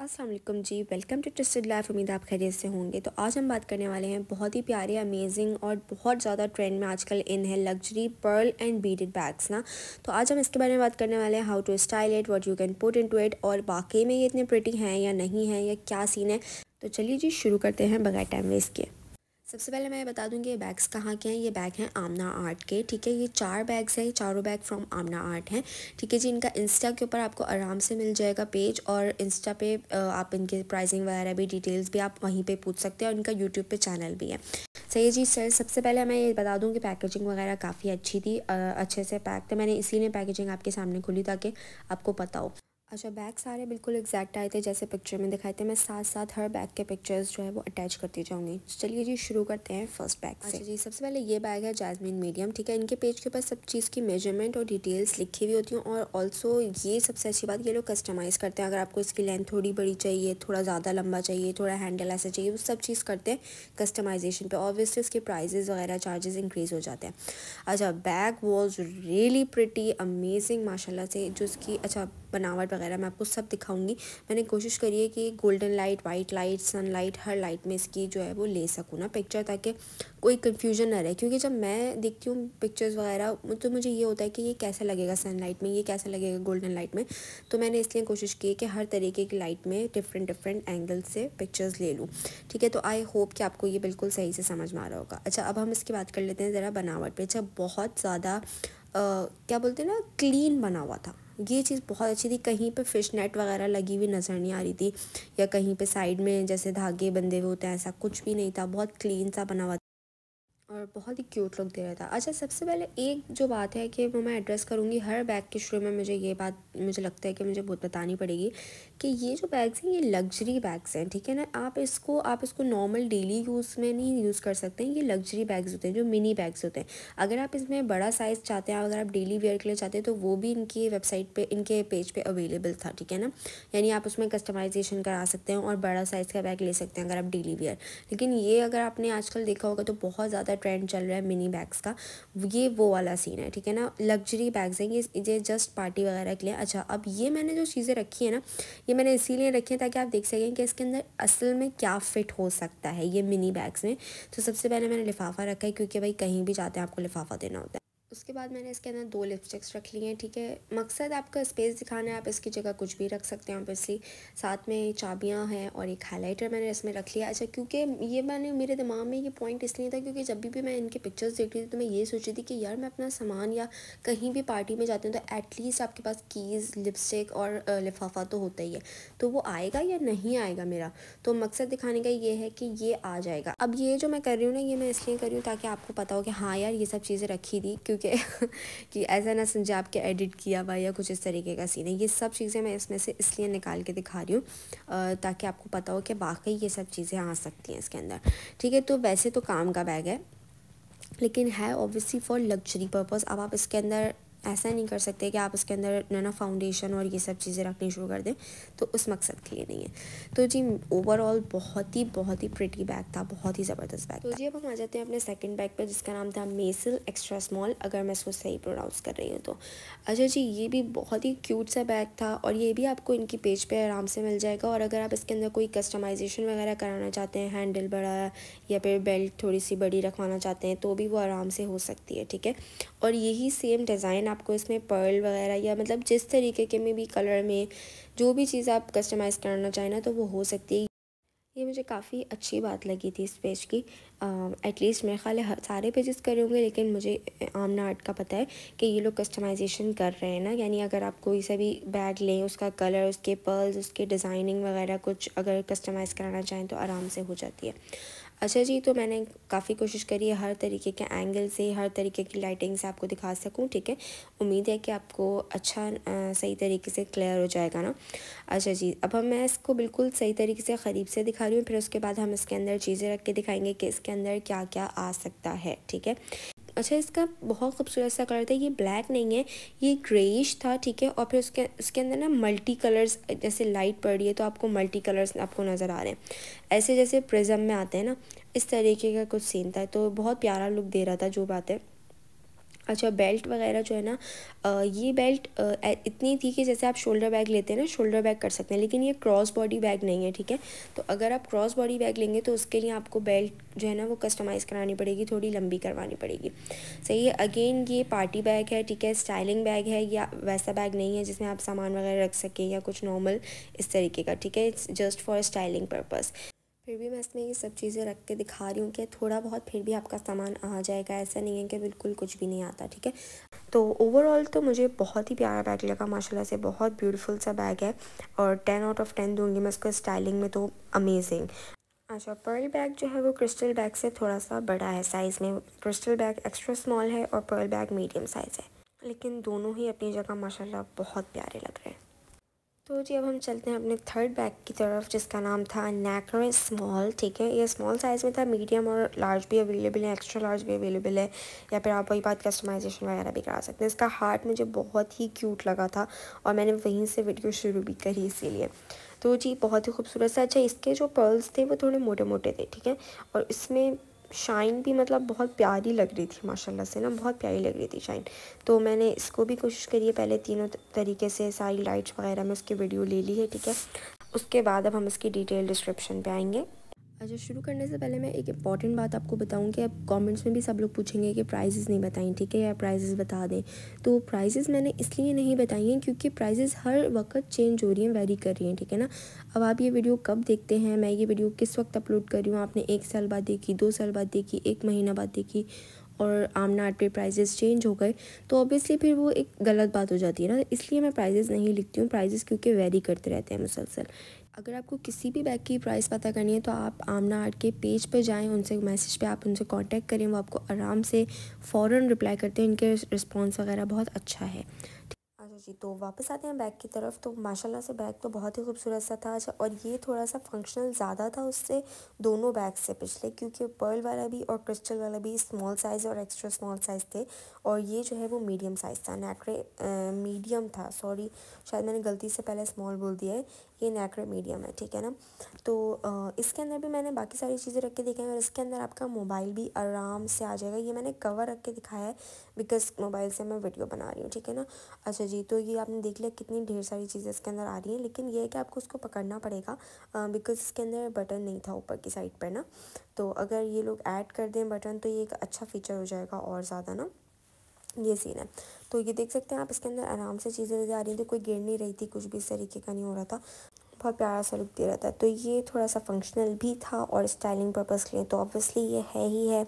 Aslam ji welcome to trusted life उम्मीद आप खैरियत से होंगे तो आज हम बात करने वाले हैं बहुत ही प्यारे अमेजिंग और बहुत ज़्यादा ट्रेंड में आजकल इन है luxury pearl and beaded bags ना तो आज हम इसके बारे में बात करने वाले हैं how to style it what you can put into it और वाकई में ये इतने प्रिटी हैं या नहीं है या क्या सीन है तो चलिए जी शुरू करते हैं बगैर टाइम वेस्ट किए सबसे पहले मैं बता दूंगी ये बैग्स कहाँ के हैं ये बैग हैं आमना आर्ट के ठीक है ये चार बैग्स हैं ये चारों बैग फ्रॉम आमना आर्ट हैं ठीक है जी इनका इंस्टा के ऊपर आपको आराम से मिल जाएगा पेज और इंस्टा पे आप इनके प्राइसिंग वगैरह भी डिटेल्स भी आप वहीं पे पूछ सकते हैं और इनका यूट्यूब पे चैनल भी है सही है जी सर सबसे पहले मैं ये बता दूँ कि पैकेजिंग वगैरह काफ़ी अच्छी थी अच्छे से पैक थे मैंने इसीलिए पैकेजिंग आपके सामने खुली ताकि आपको पता हो अच्छा बैग सारे बिल्कुल एग्जैक्ट आए थे जैसे पिक्चर में दिखाए थे मैं साथ साथ हर बैग के पिक्चर्स जो है वो अटैच करती जाऊंगी चलिए जी शुरू करते हैं फर्स्ट बैग से अच्छा जी सबसे पहले ये बैग है जैस्मिन मीडियम ठीक है इनके पेज के ऊपर सब चीज़ की मेजरमेंट और डिटेल्स लिखी हुई होती हैं और ऑल्सो ये सबसे अच्छी बात ये लोग कस्टमाइज़ करते हैं अगर आपको इसकी लेंथ थोड़ी बड़ी चाहिए थोड़ा ज़्यादा लंबा चाहिए थोड़ा हैंडल ऐसा चाहिए वो सब चीज़ करते हैं कस्टमाइजेशन पर ऑब्वियसली उसके प्राइजेज़ वगैरह चार्जेस इंक्रीज़ हो जाते हैं अच्छा bag was really pretty amazing माशाला से जो उसकी अच्छा बनावट वगैरह मैं आपको सब दिखाऊंगी मैंने कोशिश करी है कि golden light white light sun light हर लाइट में इसकी जो है वो ले सकूँ ना पिक्चर ताकि कोई कन्फ्यूजन ना रहे क्योंकि जब मैं देखती हूँ पिक्चर्स वगैरह तो मुझे ये होता है कि ये कैसा लगेगा सन लाइट में ये कैसा लगेगा गोल्डन लाइट में तो मैंने इसलिए कोशिश की कि हर तरीके की लाइट में डिफरेंट डिफरेंट एंगल से पिक्चर्स ले लूँ ठीक है तो आई होप कि आपको ये बिल्कुल सही से समझ में आ रहा होगा अच्छा अब हम इसकी बात कर लेते हैं ज़रा बनावट पर अच्छा बहुत ज़्यादा क्या बोलते हैं ना क्लीन बना हुआ था ये चीज़ बहुत अच्छी थी कहीं पे फिश नेट वगैरह लगी हुई नज़र नहीं आ रही थी या कहीं पे साइड में जैसे धागे बंधे हुए होते हैं ऐसा कुछ भी नहीं था बहुत क्लीन सा बना हुआ और बहुत ही क्यूट लुक दे रहा था अच्छा सबसे पहले एक जो बात है कि वो मैं एड्रेस करूँगी हर बैग के शुरू में मुझे ये बात मुझे लगता है कि मुझे बहुत बतानी पड़ेगी कि ये जो बैग्स हैं ये लग्जरी बैग्स हैं ठीक है ना आप इसको आप इसको नॉर्मल डेली यूज़ में नहीं यूज़ कर सकते हैं ये लग्जरी बैग्स होते हैं जो मिनी बैग्स होते हैं अगर आप इसमें बड़ा साइज़ चाहते हैं अगर आप डेली वेयर के लिए चाहते हैं तो वो भी इनकी वेबसाइट पर इनके पेज पर अवेलेबल था ठीक है ना यानी आप उसमें कस्टमाइजेशन करा सकते हैं और बड़ा साइज़ का बैग ले सकते हैं अगर आप डेली वेयर लेकिन ये अगर आपने आजकल देखा होगा तो बहुत ज़्यादा ट्रेंड चल रहा है मिनी बैग्स का ये वो वाला सीन है ठीक है ना लग्जरी बैग्स हैं ये ये जस्ट पार्टी वगैरह के लिए अच्छा अब ये मैंने जो चीज़ें रखी है ना ये मैंने इसीलिए रखी है ताकि आप देख सकें कि इसके अंदर असल में क्या फिट हो सकता है ये मिनी बैग्स में तो सबसे पहले मैंने लिफाफा रखा है क्योंकि भाई कहीं भी जाते हैं आपको लिफाफा देना होता है उसके बाद मैंने इसके अंदर दो लिपस्टिक्स रख ली हैं ठीक है मकसद आपका स्पेस दिखाना है आप इसकी जगह कुछ भी रख सकते हैं ऑब्वियसली साथ में चाबियाँ हैं और एक हाईलाइटर मैंने इसमें रख लिया अच्छा क्योंकि ये मैंने मेरे दिमाग में ये पॉइंट इसलिए था क्योंकि जब भी मैं इनके पिक्चर्स देख रही थी तो मैं ये सोच रही थी कि यार मैं अपना सामान या कहीं भी पार्टी में जाती हूँ तो एटलीस्ट आपके पास कीज़ लिपस्टिक और लिफाफा तो होता ही है तो वो आएगा या नहीं आएगा मेरा तो मकसद दिखाने का ये है कि ये आ जाएगा अब ये जो मैं कर रही हूँ ना ये मैं इसलिए कर रही हूँ ताकि आपको पता हो कि हाँ यार ये सब चीज़ें रखी थी क्योंकि क्योंकि कि ऐसा ना समझे आपके एडिट किया हुआ या कुछ इस तरीके का सीन है ये सब चीज़ें मैं इसमें से इसलिए निकाल के दिखा रही हूँ ताकि आपको पता हो कि वाकई ये सब चीज़ें आ सकती हैं इसके अंदर ठीक है तो वैसे तो काम का बैग है लेकिन है ऑब्वियसली फॉर लग्जरी पर्पज़ अब आप इसके अंदर ऐसा नहीं कर सकते कि आप उसके अंदर ना फाउंडेशन और ये सब चीज़ें रखनी शुरू कर दें तो उस मकसद के लिए नहीं है तो जी ओवरऑल बहुत ही बहुत ही प्रिटी बैग था बहुत ही ज़बरदस्त बैग तो जी अब हम आ जाते हैं अपने सेकंड बैग पर जिसका नाम था मेसल एक्स्ट्रा स्मॉल अगर मैं इसको सही प्रोनाउंस कर रही हूँ तो अच्छा जी ये भी बहुत ही क्यूट सा बैग था और ये भी आपको इनकी पेज पर पे आराम से मिल जाएगा और अगर आप इसके अंदर कोई कस्टमाइजेशन वगैरह कराना चाहते हैं हैंडल बड़ा या फिर बेल्ट थोड़ी सी बड़ी रखवाना चाहते हैं तो भी वो आराम से हो सकती है ठीक है और यही सेम डिज़ाइन आपको इसमें पर्ल वगैरह या मतलब जिस तरीके के में भी कलर में जो भी चीज़ आप कस्टमाइज़ करना चाहें ना तो वो हो सकती है ये मुझे काफ़ी अच्छी बात लगी थी इस पेज की एटलीस्ट मेरे ख्याल हर सारे पेजेस करे होंगे लेकिन मुझे आमना आर्ट का पता है कि ये लोग कस्टमाइजेशन कर रहे हैं ना यानी अगर आप कोई सा भी बैग लें उसका कलर उसके पर्ल्स उसके डिज़ाइनिंग वगैरह कुछ अगर कस्टमाइज़ कराना चाहें तो आराम से हो जाती है अच्छा जी तो मैंने काफ़ी कोशिश करी है हर तरीके के एंगल से हर तरीके की लाइटिंग से आपको दिखा सकूं ठीक है उम्मीद है कि आपको अच्छा आ, सही तरीके से क्लियर हो जाएगा ना अच्छा जी अब हम मैं इसको बिल्कुल सही तरीके से करीब से दिखा रही हूँ फिर उसके बाद हम इसके अंदर चीज़ें रख के दिखाएंगे कि इसके के अंदर क्या क्या आ सकता है ठीक है अच्छा इसका बहुत खूबसूरत सा कलर था ये ब्लैक नहीं है ये ग्रेइश था ठीक है और फिर उसके उसके अंदर ना मल्टी कलर्स जैसे लाइट पड़ रही है तो आपको मल्टी कलर्स आपको नज़र आ रहे हैं ऐसे जैसे प्रिज्म में आते हैं ना इस तरीके का कुछ सीन था तो बहुत प्यारा लुक दे रहा था जो बात है अच्छा बेल्ट वगैरह जो है ना ये बेल्ट इतनी थी कि जैसे आप शोल्डर बैग लेते हैं ना शोल्डर बैग कर सकते हैं लेकिन ये क्रॉस बॉडी बैग नहीं है ठीक है तो अगर आप क्रॉस बॉडी बैग लेंगे तो उसके लिए आपको बेल्ट जो है ना वो कस्टमाइज़ करानी पड़ेगी थोड़ी लंबी करवानी पड़ेगी सही है अगेन ये पार्टी बैग है ठीक है स्टाइलिंग बैग है या वैसा बैग नहीं है जिसमें आप सामान वगैरह रख सकें या कुछ नॉर्मल इस तरीके का ठीक है it's just for styling purpose फिर भी मैं इसमें ये सब चीज़ें रख के दिखा रही हूँ कि थोड़ा बहुत फिर भी आपका सामान आ जाएगा ऐसा नहीं है कि बिल्कुल कुछ भी नहीं आता ठीक है तो ओवरऑल तो मुझे बहुत ही प्यारा बैग लगा माशाल्लाह से बहुत ब्यूटीफुल सा बैग है और टेन आउट ऑफ टेन दूँगी मैं इसको स्टाइलिंग में तो अमेजिंग अच्छा पर्ल बैग जो है वो क्रिस्टल बैग से थोड़ा सा बड़ा है साइज़ में क्रिस्टल बैग एक्स्ट्रा स्मॉल है और पर्ल बैग मीडियम साइज़ है लेकिन दोनों ही अपनी जगह माशाल्लाह बहुत प्यारे लग रहे हैं तो जी अब हम चलते हैं अपने थर्ड बैग की तरफ जिसका नाम था नैक्रो स्मॉल ठीक है ये स्मॉल साइज़ में था मीडियम और लार्ज भी अवेलेबल है एक्स्ट्रा लार्ज भी अवेलेबल है या फिर आप वही बात कस्टमाइजेशन वगैरह भी करा सकते हैं इसका हार्ट मुझे बहुत ही क्यूट लगा था और मैंने वहीं से वीडियो शुरू भी करी इसीलिए तो जी बहुत ही खूबसूरत सा अच्छा इसके जो पर्ल्स थे वो थोड़े मोटे मोटे थे ठीक है और इसमें शाइन भी मतलब बहुत प्यारी लग रही थी माशाल्लाह से ना बहुत प्यारी लग रही थी शाइन तो मैंने इसको भी कोशिश करी है पहले तीनों तरीके से सारी लाइट्स वगैरह में उसकी वीडियो ले ली है ठीक है उसके बाद अब हम इसकी डिटेल डिस्क्रिप्शन पे आएंगे अच्छा शुरू करने से पहले मैं एक इम्पॉर्टेंट बात आपको बताऊं कि अब कमेंट्स में भी सब लोग पूछेंगे कि प्राइजेज़ नहीं बताएं ठीक है या प्राइजेज़ बता दें तो प्राइजेज़ मैंने इसलिए नहीं बताई हैं क्योंकि प्राइजेज़ हर वक्त चेंज हो रही हैं वेरी कर रही हैं ठीक है ना अब आप ये वीडियो कब देखते हैं मैं ये वीडियो किस वक्त अपलोड कर रही हूँ आपने एक साल बाद देखी दो साल बाद देखी एक महीना बाद देखी और आमना आर्ट पे प्राइजेस चेंज हो गए तो ऑब्वियसली फिर वो एक गलत बात हो जाती है ना इसलिए मैं प्राइजेस नहीं लिखती हूँ प्राइजेस क्योंकि वेरी करते रहते हैं मुसलसल अगर आपको किसी भी बैग की प्राइस पता करनी है तो आप आमना आर्ट के पेज पर जाएं उनसे मैसेज पे आप उनसे कांटेक्ट करें वो आपको आराम से फ़ौर रिप्लाई करते हैं इनके रिस्पॉन्स वगैरह बहुत अच्छा है अच्छा जी तो वापस आते हैं बैग की तरफ तो माशाल्लाह से बैग तो बहुत ही खूबसूरत सा था अच्छा और ये थोड़ा सा फंक्शनल ज़्यादा था उससे दोनों बैग से पिछले क्योंकि पर्ल वाला भी और क्रिस्टल वाला भी स्मॉल साइज़ और एक्स्ट्रा स्मॉल साइज़ थे और ये जो है वो मीडियम साइज़ था नैक्रे मीडियम था सॉरी शायद मैंने गलती से पहले स्मॉल बोल दिया है ये नैक्रो मीडियम है ठीक है ना तो इसके अंदर भी मैंने बाकी सारी चीज़ें रख के देखी हैं और इसके अंदर आपका मोबाइल भी आराम से आ जाएगा ये मैंने कवर रख के दिखाया है बिकॉज मोबाइल से मैं वीडियो बना रही हूँ ठीक है ना अच्छा जी तो ये आपने देख लिया कितनी ढेर सारी चीज़ें इसके अंदर आ रही हैं लेकिन ये है कि आपको उसको पकड़ना पड़ेगा बिकॉज इसके अंदर बटन नहीं था ऊपर की साइड पर ना तो अगर ये लोग ऐड कर दें बटन तो ये एक अच्छा फीचर हो जाएगा और ज़्यादा ना ये सीन है तो ये देख सकते हैं आप इसके अंदर आराम से चीज़ें जा रही थी तो कोई गिर नहीं रही थी कुछ भी इस तरीके का नहीं हो रहा था बहुत प्यारा सा लुक दे रहा था तो ये थोड़ा सा फंक्शनल भी था और स्टाइलिंग पर्पज़ के लिए तो ऑब्वियसली ये है ही है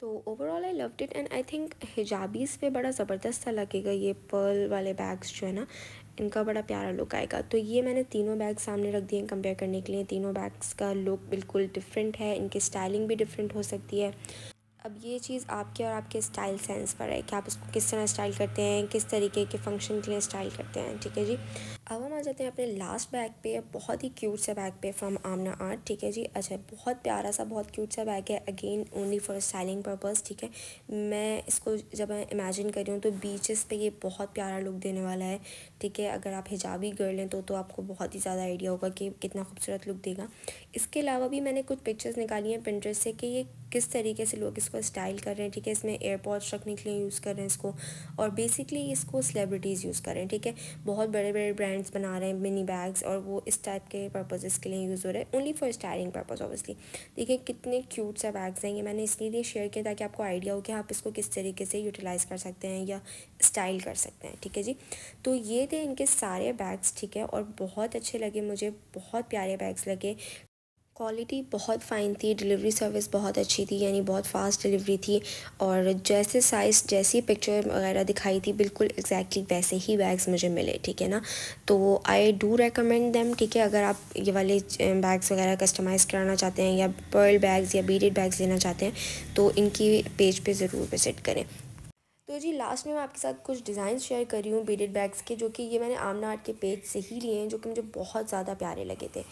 तो overall I loved it and I think हिजाबीज़ पे बड़ा ज़बरदस्त सा लगेगा ये पर्ल वाले बैग्स जो है ना इनका बड़ा प्यारा लुक आएगा तो ये मैंने तीनों बैग सामने रख दिए हैं कंपेयर करने के लिए तीनों बैग्स का लुक बिल्कुल डिफरेंट है इनकी स्टाइलिंग भी डिफरेंट हो सकती है अब ये चीज़ आपके और आपके स्टाइल सेंस पर है कि आप उसको किस तरह स्टाइल करते हैं किस तरीके के फंक्शन के लिए स्टाइल करते हैं ठीक है जी अब हम आ जाते हैं अपने लास्ट बैग पे बहुत ही क्यूट सा बैग पे फ्रॉम आमना आर्ट ठीक है जी अच्छा बहुत प्यारा सा बहुत क्यूट सा बैग है again only for styling purpose ठीक है मैं इसको जब मैं इमेजिन कर रही हूँ तो बीचेस पे ये बहुत प्यारा लुक देने वाला है ठीक है अगर आप हिजाबी गर्ल हैं तो तो आपको बहुत ही ज़्यादा आइडिया होगा कि कितना खूबसूरत लुक देगा इसके अलावा भी मैंने कुछ पिक्चर्स निकाली हैं प्रिंटर्स से कि ये किस तरीके से लोग इसको स्टाइल कर रहे हैं ठीक है इसमें एयरपॉड्स रखने के लिए यूज़ कर रहे हैं इसको और बेसिकली इसको सेलिब्रिटीज़ यूज़ कर रहे हैं ठीक है बहुत बड़े बड़े ब्रांड बैंड्स बना रहे हैं मिनी बैग्स और वो इस टाइप के पर्पजेज़ के लिए यूज़ हो रहे हैं only for styling purpose obviously देखिए कितने क्यूट सा बैग्स हैं ये मैंने इसलिए शेयर किया ताकि आपको आइडिया हो कि आप इसको किस तरीके से यूटिलाइज़ कर सकते हैं या स्टाइल कर सकते हैं ठीक है जी तो ये थे इनके सारे बैग्स ठीक है और बहुत अच्छे लगे मुझे बहुत प्यारे बैग्स लगे क्वालिटी बहुत फ़ाइन थी डिलीवरी सर्विस बहुत अच्छी थी यानी बहुत फास्ट डिलीवरी थी और जैसे साइज़ जैसी पिक्चर वगैरह दिखाई थी बिल्कुल एग्जैक्टली exactly वैसे ही बैग्स मुझे मिले ठीक है ना तो आई डू रेकमेंड देम ठीक है अगर आप ये वाले बैग्स वगैरह कस्टमाइज़ कराना चाहते हैं या पर्ल बैग्स या बीडेड बैग्स लेना चाहते हैं तो इनकी पेज पे ज़रूर विज़िट करें तो जी लास्ट में मैं आपके साथ कुछ डिज़ाइन शेयर कर रही हूँ बीडेड बैग्स के जो कि ये मैंने आमना आर्ट के पेज से ही लिए हैं जो कि मुझे बहुत ज़्यादा प्यारे लगे थे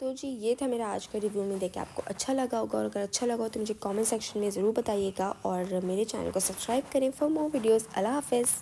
तो जी ये था मेरा आज का रिव्यू में देखे आपको अच्छा लगा होगा और अगर अच्छा लगा हो तो मुझे कमेंट सेक्शन में ज़रूर बताइएगा और मेरे चैनल को सब्सक्राइब करें फॉर मोर वीडियोस अल्लाह हाफिज़